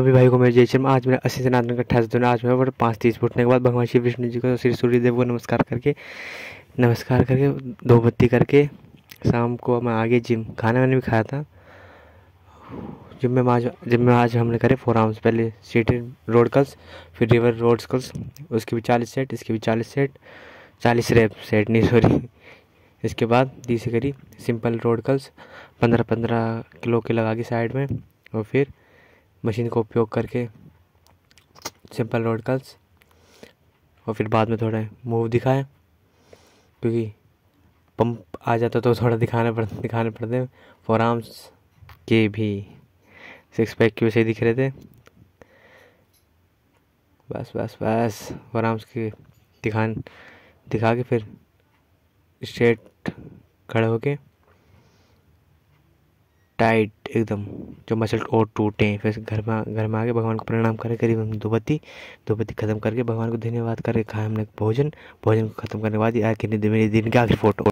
अभी भाई को मेरे जय में आज मेरा अस्सी से नाथ अठाईस दिन आज मेरा बट पाँच तीस फुटने के बाद भगवान श्री विष्णु जी को श्री सूर्यदेव को नमस्कार करके नमस्कार करके धोबत्ती करके शाम को मैं आगे जिम खाना मैंने भी खाया था जिम में आज जिम में आज हमने करे फोर आर्म्स पहले सीटी रोड कल्स फिर रिवर रोड कल्स उसके भी चालीस सेट इसके भी चालीस सेट चालीस रेप सेट नहीं सॉरी इसके बाद तीसरी करी सिंपल रोड कल्स पंद्रह पंद्रह किलो के लगा के साइड में और फिर मशीन का उपयोग करके सिंपल रोड कल्स और फिर बाद में थोड़ा मूव दिखाए क्योंकि पंप आ जाता तो थोड़ा दिखाने पड़ दिखाने पड़ते फॉर आर्म्स के भी सिक्स पैक की वैसे ही दिख रहे थे बस बस बस फॉर आर्म्स के दिखा दिखा के फिर स्ट्रेट खड़े होके टाइट एकदम जो मसल और टूटे फिर घर में घर में आके भगवान को प्रणाम करें करीब हम दुबत्ती दुबत्ती ख़त्म करके भगवान को धन्यवाद करके खाए हमने भोजन भोजन को ख़त्म करने के बाद आखिर दिन का आखिर फोटो